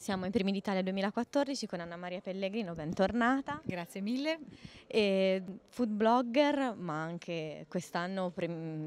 Siamo in Primi d'Italia 2014 con Anna Maria Pellegrino, bentornata. Grazie mille. E food blogger, ma anche quest'anno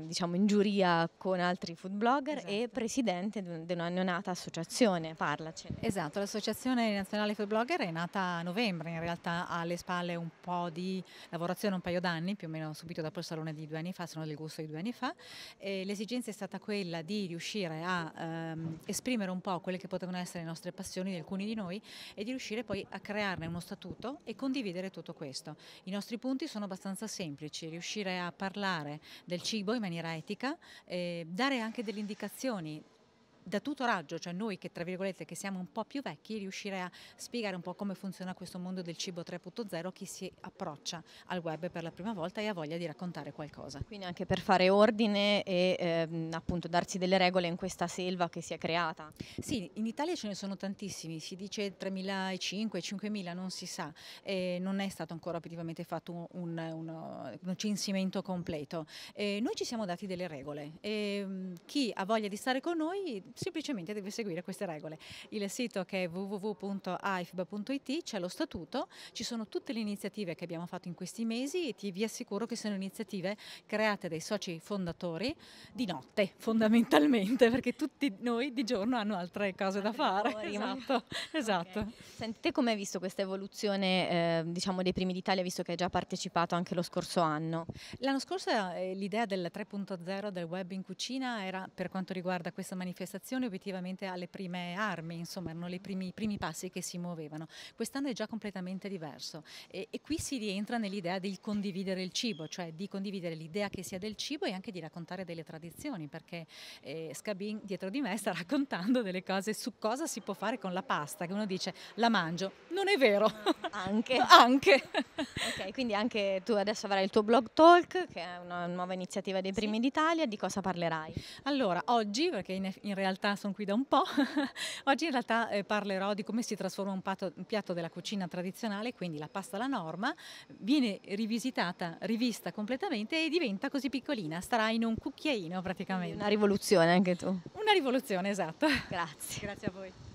diciamo in giuria con altri food blogger esatto. e presidente di una neonata associazione, parlaci. Esatto, l'associazione nazionale food blogger è nata a novembre, in realtà ha alle spalle un po' di lavorazione, un paio d'anni, più o meno subito dopo il salone di due anni fa, sono del gusto di due anni fa. l'esigenza è stata quella di riuscire a ehm, esprimere un po' quelle che potevano essere le nostre passioni passioni di alcuni di noi e di riuscire poi a crearne uno statuto e condividere tutto questo. I nostri punti sono abbastanza semplici, riuscire a parlare del cibo in maniera etica, eh, dare anche delle indicazioni da tutto raggio, cioè noi che tra virgolette che siamo un po' più vecchi, riuscire a spiegare un po' come funziona questo mondo del cibo 3.0 chi si approccia al web per la prima volta e ha voglia di raccontare qualcosa. Quindi anche per fare ordine e ehm, appunto darsi delle regole in questa selva che si è creata. Sì, in Italia ce ne sono tantissimi, si dice 3.500, 5.000, non si sa, eh, non è stato ancora effettivamente fatto un, un, uno, un censimento completo. Eh, noi ci siamo dati delle regole, e ehm, chi ha voglia di stare con noi semplicemente deve seguire queste regole. Il sito che è www.aifba.it, c'è lo statuto, ci sono tutte le iniziative che abbiamo fatto in questi mesi e ti, vi assicuro che sono iniziative create dai soci fondatori di notte fondamentalmente perché tutti noi di giorno hanno altre cose da fare. Lavori, esatto, ma... esatto. esatto. Okay. Sentite come hai visto questa evoluzione eh, diciamo dei primi d'Italia visto che hai già partecipato anche lo scorso anno? L'anno scorso eh, l'idea del 3.0 del web in cucina era per quanto riguarda questa manifestazione generazione obiettivamente alle prime armi, insomma erano i primi, primi passi che si muovevano. Quest'anno è già completamente diverso e, e qui si rientra nell'idea del condividere il cibo, cioè di condividere l'idea che sia del cibo e anche di raccontare delle tradizioni, perché eh, Scabin dietro di me sta raccontando delle cose su cosa si può fare con la pasta, che uno dice la mangio, non è vero. Anche. anche. ok, quindi anche tu adesso avrai il tuo blog talk, che è una nuova iniziativa dei primi sì. d'Italia, di cosa parlerai? Allora, oggi, perché in, in realtà realtà sono qui da un po'. Oggi in realtà eh, parlerò di come si trasforma un, pato, un, piatto della cucina tradizionale, quindi la pasta alla norma, viene rivisitata, rivista completamente e diventa così piccolina, starà in un cucchiaino praticamente. Una rivoluzione anche tu. Una rivoluzione, esatto. Grazie. Grazie a voi.